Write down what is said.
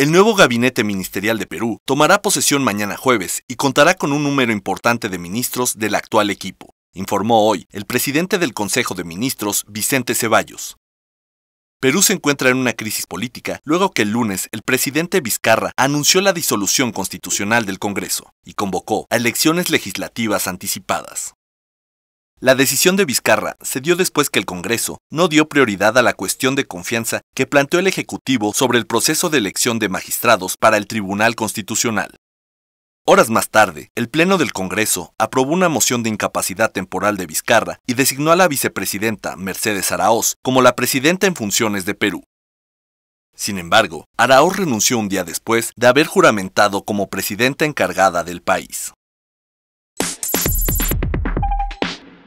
El nuevo gabinete ministerial de Perú tomará posesión mañana jueves y contará con un número importante de ministros del actual equipo, informó hoy el presidente del Consejo de Ministros, Vicente Ceballos. Perú se encuentra en una crisis política luego que el lunes el presidente Vizcarra anunció la disolución constitucional del Congreso y convocó a elecciones legislativas anticipadas. La decisión de Vizcarra se dio después que el Congreso no dio prioridad a la cuestión de confianza que planteó el Ejecutivo sobre el proceso de elección de magistrados para el Tribunal Constitucional. Horas más tarde, el Pleno del Congreso aprobó una moción de incapacidad temporal de Vizcarra y designó a la vicepresidenta Mercedes Araoz como la presidenta en funciones de Perú. Sin embargo, Araoz renunció un día después de haber juramentado como presidenta encargada del país.